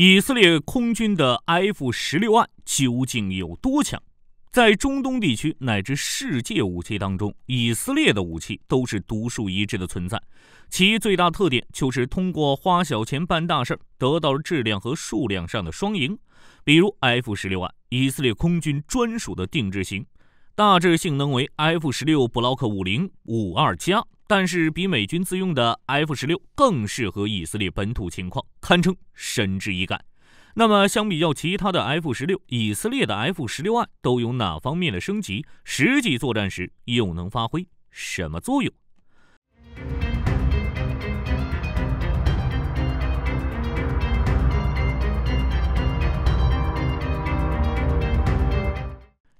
以色列空军的 F 十六案究竟有多强？在中东地区乃至世界武器当中，以色列的武器都是独树一帜的存在。其最大特点就是通过花小钱办大事，得到了质量和数量上的双赢。比如 F 十六案，以色列空军专属的定制型，大致性能为 F 十六布 c 克五零五二加。但是比美军自用的 F 十六更适合以色列本土情况，堪称神之一干。那么相比较其他的 F 十六，以色列的 F 十六 I 都有哪方面的升级？实际作战时又能发挥什么作用？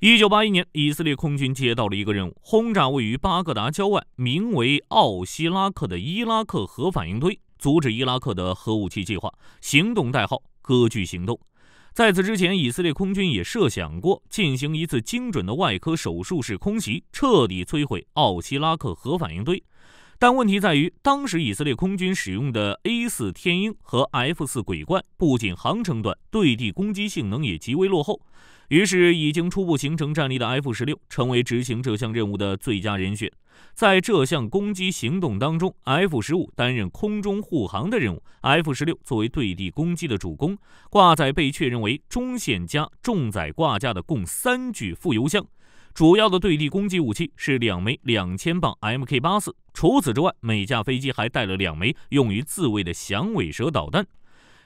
一九八一年，以色列空军接到了一个任务：轰炸位于巴格达郊外、名为奥希拉克的伊拉克核反应堆，阻止伊拉克的核武器计划。行动代号“割据行动”。在此之前，以色列空军也设想过进行一次精准的外科手术式空袭，彻底摧毁奥希拉克核反应堆。但问题在于，当时以色列空军使用的 A 四天鹰和 F 四鬼怪不仅航程短，对地攻击性能也极为落后。于是，已经初步形成战力的 F 十六成为执行这项任务的最佳人选。在这项攻击行动当中，F 十五担任空中护航的任务，F 十六作为对地攻击的主攻，挂载被确认为中线加重载挂架的共三具副油箱。主要的对地攻击武器是两枚两千磅 Mk 八四。除此之外，每架飞机还带了两枚用于自卫的响尾蛇导弹。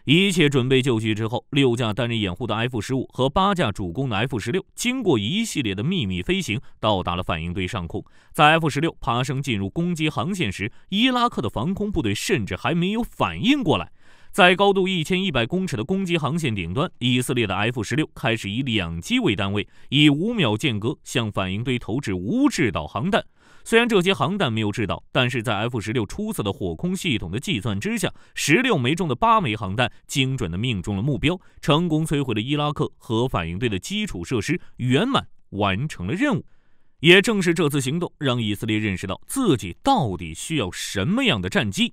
一切准备就绪之后，六架担任掩护的 F 十五和八架主攻的 F 十六，经过一系列的秘密飞行，到达了反应堆上空。在 F 十六爬升进入攻击航线时，伊拉克的防空部队甚至还没有反应过来。在高度一千一百公尺的攻击航线顶端，以色列的 F-16 开始以两机为单位，以五秒间隔向反应堆投掷无制导航弹。虽然这些航弹没有制导，但是在 F-16 出色的火控系统的计算之下，十六枚中的八枚航弹精准的命中了目标，成功摧毁了伊拉克核反应堆的基础设施，圆满完成了任务。也正是这次行动，让以色列认识到自己到底需要什么样的战机。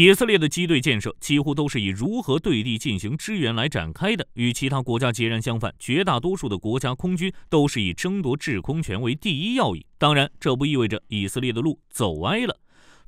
以色列的机队建设几乎都是以如何对地进行支援来展开的，与其他国家截然相反。绝大多数的国家空军都是以争夺制空权为第一要义。当然，这不意味着以色列的路走歪了。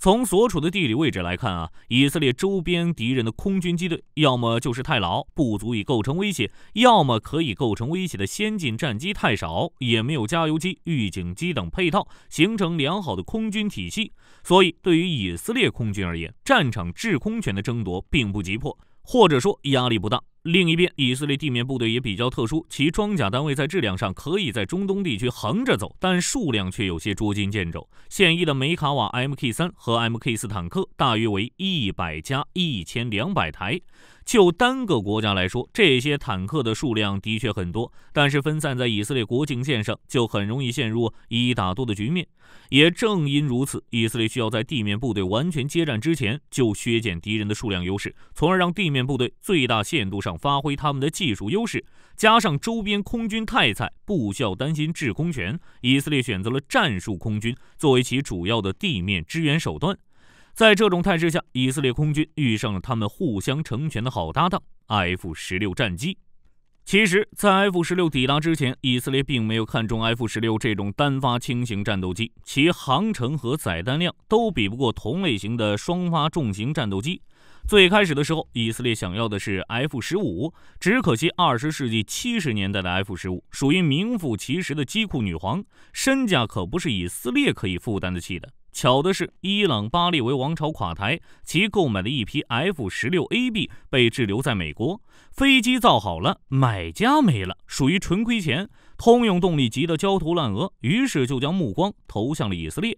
从所处的地理位置来看啊，以色列周边敌人的空军机队要么就是太老，不足以构成威胁；要么可以构成威胁的先进战机太少，也没有加油机、预警机等配套，形成良好的空军体系。所以，对于以色列空军而言，战场制空权的争夺并不急迫，或者说压力不大。另一边，以色列地面部队也比较特殊，其装甲单位在质量上可以在中东地区横着走，但数量却有些捉襟见肘。现役的梅卡瓦 Mk 三和 Mk 四坦克大约为一百加一千两百台。就单个国家来说，这些坦克的数量的确很多，但是分散在以色列国境线上，就很容易陷入一打多的局面。也正因如此，以色列需要在地面部队完全接战之前就削减敌人的数量优势，从而让地面部队最大限度上发挥他们的技术优势。加上周边空军太菜，不需要担心制空权，以色列选择了战术空军作为其主要的地面支援手段。在这种态势下，以色列空军遇上了他们互相成全的好搭档 F-16 战机。其实，在 F-16 抵达之前，以色列并没有看中 F-16 这种单发轻型战斗机，其航程和载弹量都比不过同类型的双发重型战斗机。最开始的时候，以色列想要的是 F-15，只可惜20世纪70年代的 F-15 属于名副其实的机库女皇，身价可不是以色列可以负担得起的。巧的是，伊朗巴列维王朝垮台，其购买的一批 F 十六 AB 被滞留在美国。飞机造好了，买家没了，属于纯亏钱。通用动力急得焦头烂额，于是就将目光投向了以色列。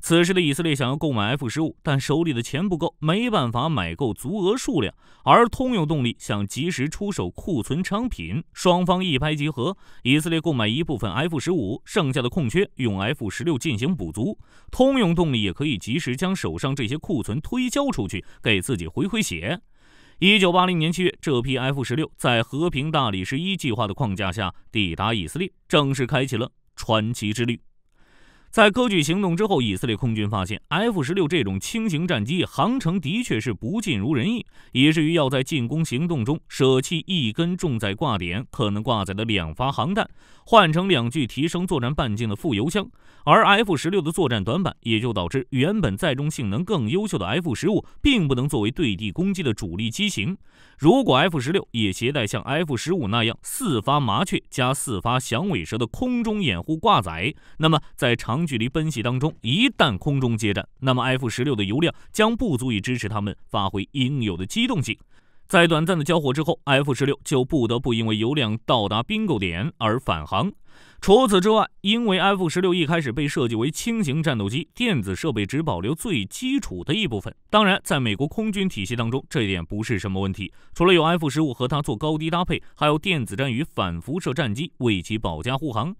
此时的以色列想要购买 F 十五，但手里的钱不够，没办法买够足额数量。而通用动力想及时出手库存商品，双方一拍即合。以色列购买一部分 F 十五，剩下的空缺用 F 十六进行补足。通用动力也可以及时将手上这些库存推销出去，给自己回回血。一九八零年七月，这批 F 十六在和平大理石一计划的框架下抵达以色列，正式开启了传奇之旅。在“割据行动之后，以色列空军发现 F-16 这种轻型战机航程的确是不尽如人意，以至于要在进攻行动中舍弃一根重载挂点，可能挂载的两发航弹，换成两具提升作战半径的副油箱。而 F-16 的作战短板也就导致原本载重性能更优秀的 F-15 并不能作为对地攻击的主力机型。如果 F-16 也携带像 F-15 那样四发麻雀加四发响尾蛇的空中掩护挂载，那么在长距离奔袭当中，一旦空中接战，那么 F 十六的油量将不足以支持他们发挥应有的机动性。在短暂的交火之后，F 十六就不得不因为油量到达并购点而返航。除此之外，因为 F 十六一开始被设计为轻型战斗机，电子设备只保留最基础的一部分。当然，在美国空军体系当中，这一点不是什么问题。除了有 F 十五和它做高低搭配，还有电子战与反辐射战机为其保驾护航。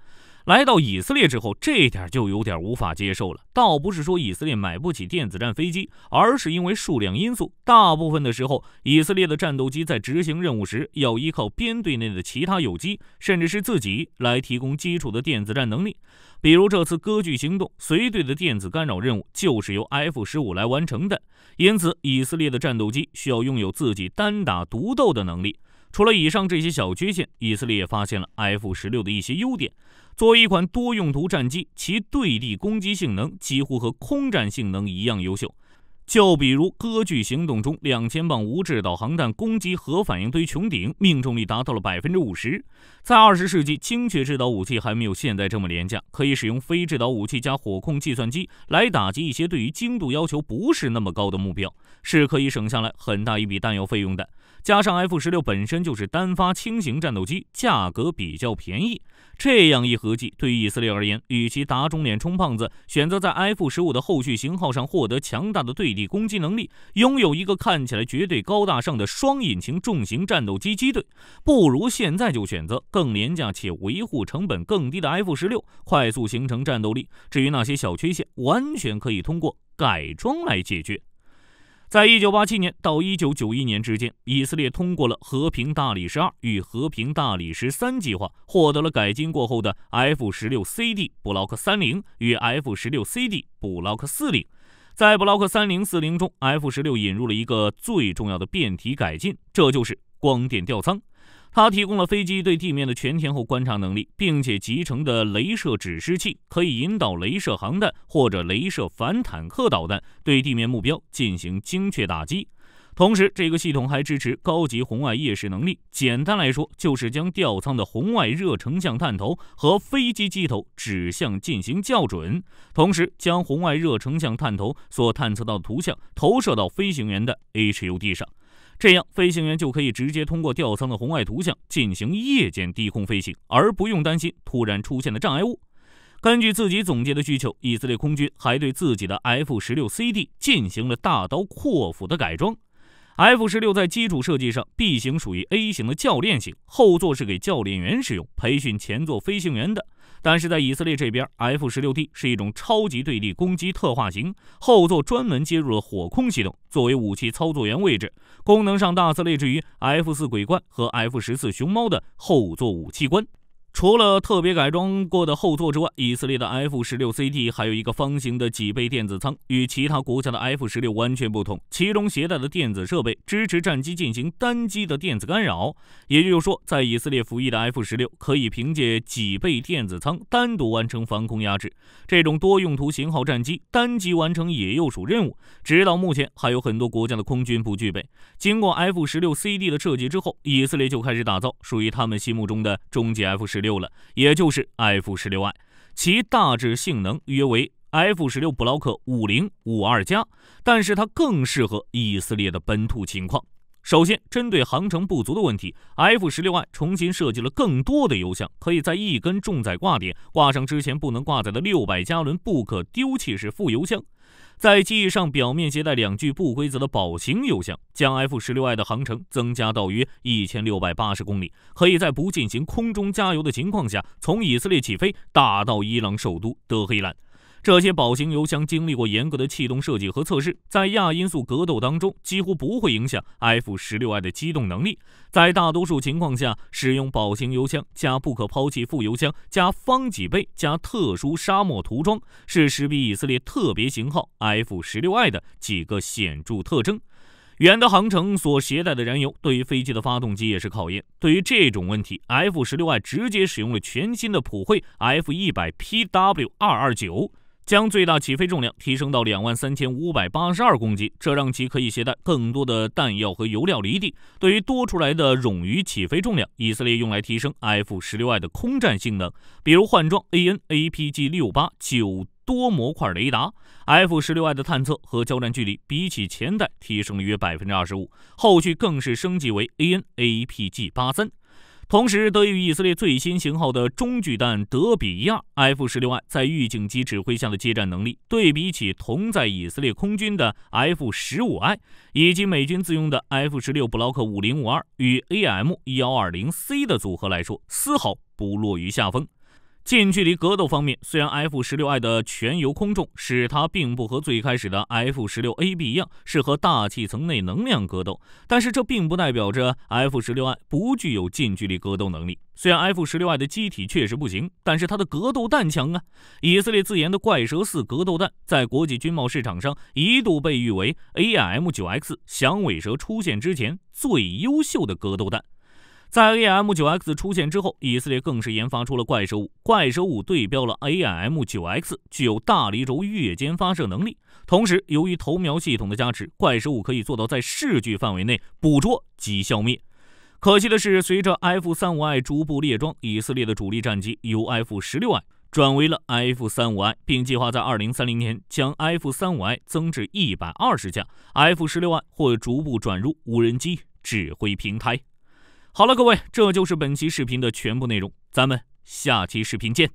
来到以色列之后，这点就有点无法接受了。倒不是说以色列买不起电子战飞机，而是因为数量因素。大部分的时候，以色列的战斗机在执行任务时，要依靠编队内的其他有机，甚至是自己来提供基础的电子战能力。比如这次“割据行动”，随队的电子干扰任务就是由 F 十五来完成的。因此，以色列的战斗机需要拥有自己单打独斗的能力。除了以上这些小缺陷，以色列也发现了 F 十六的一些优点。作为一款多用途战机，其对地攻击性能几乎和空战性能一样优秀。就比如“歌剧行动”中，两千磅无制导航弹攻击核反应堆穹顶，命中率达到了百分之五十。在二十世纪，精确制导武器还没有现在这么廉价，可以使用非制导武器加火控计算机来打击一些对于精度要求不是那么高的目标，是可以省下来很大一笔弹药费用的。加上 F 十六本身就是单发轻型战斗机，价格比较便宜，这样一合计，对于以色列而言，与其打肿脸充胖子，选择在 F 十五的后续型号上获得强大的对地。以攻击能力拥有一个看起来绝对高大上的双引擎重型战斗机机队，不如现在就选择更廉价且维护成本更低的 F 十六，快速形成战斗力。至于那些小缺陷，完全可以通过改装来解决。在一九八七年到一九九一年之间，以色列通过了“和平大理石二”与“和平大理石三”计划，获得了改进过后的 F 十六 CD 布劳克三零与 F 十六 CD 布劳克四零。在布劳克三零四零中，F 十六引入了一个最重要的变体改进，这就是光电吊舱。它提供了飞机对地面的全天候观察能力，并且集成的镭射指示器可以引导镭射航弹或者镭射反坦克导弹对地面目标进行精确打击。同时，这个系统还支持高级红外夜视能力。简单来说，就是将吊舱的红外热成像探头和飞机机头指向进行校准，同时将红外热成像探头所探测到的图像投射到飞行员的 HUD 上，这样飞行员就可以直接通过吊舱的红外图像进行夜间低空飞行，而不用担心突然出现的障碍物。根据自己总结的需求，以色列空军还对自己的 F-16CD 进行了大刀阔斧的改装。F 十六在基础设计上，B 型属于 A 型的教练型，后座是给教练员使用，培训前座飞行员的。但是在以色列这边，F 十六 D 是一种超级对地攻击特化型，后座专门接入了火控系统，作为武器操作员位置，功能上大致类似于 F 四鬼怪和 F 十四熊猫的后座武器官。除了特别改装过的后座之外，以色列的 F 十六 C D 还有一个方形的脊背电子舱，与其他国家的 F 十六完全不同。其中携带的电子设备支持战机进行单机的电子干扰，也就是说，在以色列服役的 F 十六可以凭借脊背电子舱单独完成防空压制。这种多用途型号战机单机完成野鼬鼠任务，直到目前还有很多国家的空军不具备。经过 F 十六 C D 的设计之后，以色列就开始打造属于他们心目中的终极 F 十。六了，也就是 F 十六 I，其大致性能约为 F 十六布劳克五零五二加，但是它更适合以色列的本土情况。首先，针对航程不足的问题，F 十六 I 重新设计了更多的油箱，可以在一根重载挂点挂上之前不能挂载的六百加仑不可丢弃式副油箱。在机翼上表面携带两具不规则的宝型油箱，将 F 十六 I 的航程增加到约一千六百八十公里，可以在不进行空中加油的情况下从以色列起飞，打到伊朗首都德黑兰。这些宝型油箱经历过严格的气动设计和测试，在亚音速格斗当中几乎不会影响 F 十六 I 的机动能力。在大多数情况下，使用宝型油箱加不可抛弃副油箱加方脊背加特殊沙漠涂装，是识比以色列特别型号 F 十六 I 的几个显著特征。远的航程所携带的燃油对于飞机的发动机也是考验。对于这种问题，F 十六 I 直接使用了全新的普惠 F 一百 PW 二二九。将最大起飞重量提升到两万三千五百八十二公斤，这让其可以携带更多的弹药和油料离地。对于多出来的冗余起飞重量，以色列用来提升 F 十六 I 的空战性能，比如换装 A N A P G 六八九多模块雷达。F 十六 I 的探测和交战距离比起前代提升了约百分之二十五，后续更是升级为 A N A P G 八三。同时，得益于以色列最新型号的中距弹德比亚 F 十六 I 在预警机指挥下的接战能力，对比起同在以色列空军的 F 十五 I 以及美军自用的 F 十六布劳克五零五二与 AM 幺二零 C 的组合来说，丝毫不落于下风。近距离格斗方面，虽然 F-16I 的全油空重使它并不和最开始的 F-16AB 一样适合大气层内能量格斗，但是这并不代表着 F-16I 不具有近距离格斗能力。虽然 F-16I 的机体确实不行，但是它的格斗弹强啊！以色列自研的怪蛇四格斗弹，在国际军贸市场上一度被誉为 A.M.9X 响尾蛇出现之前最优秀的格斗弹。在 a m 9X 出现之后，以色列更是研发出了怪兽五。怪兽五对标了 a m 9X，具有大离轴跃间发射能力。同时，由于头瞄系统的加持，怪兽五可以做到在视距范围内捕捉及消灭。可惜的是，随着 F 35I 逐步列装，以色列的主力战机由 F 16I 转为了 F 35I，并计划在2030年将 F 35I 增至120架，F 16I 或逐步转入无人机指挥平台。好了，各位，这就是本期视频的全部内容。咱们下期视频见。